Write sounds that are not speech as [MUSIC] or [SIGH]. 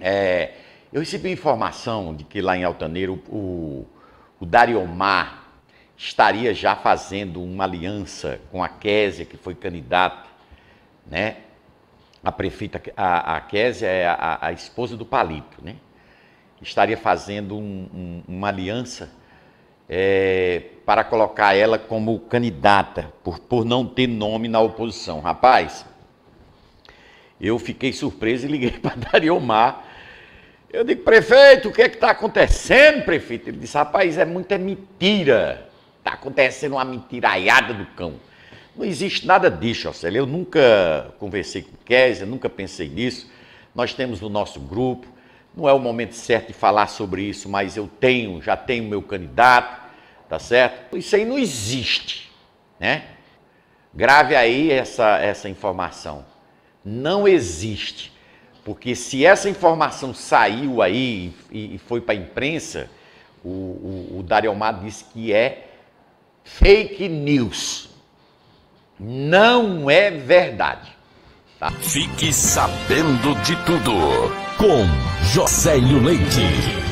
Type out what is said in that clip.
É, eu recebi informação de que lá em Altaneiro o, o Dariomar estaria já fazendo uma aliança com a Késia, que foi candidata, né? A prefeita, a, a Késia é a, a esposa do Palito, né? Estaria fazendo um, um, uma aliança é, para colocar ela como candidata, por, por não ter nome na oposição. Rapaz, eu fiquei surpreso e liguei [LAUGHS] para Dariomar eu digo, prefeito, o que é que está acontecendo, prefeito? Ele disse, rapaz, é muita mentira. Está acontecendo uma mentiraiada do cão. Não existe nada disso, Ocelio. Eu nunca conversei com o Kézia, nunca pensei nisso. Nós temos no nosso grupo. Não é o momento certo de falar sobre isso, mas eu tenho, já tenho meu candidato, tá certo? Isso aí não existe, né? Grave aí essa, essa informação. Não existe. Porque se essa informação saiu aí e, foi para a imprensa, o, o, o Dario disse que é fake news. Não é verdade. Tá? Fique sabendo de tudo com Josélio Leite.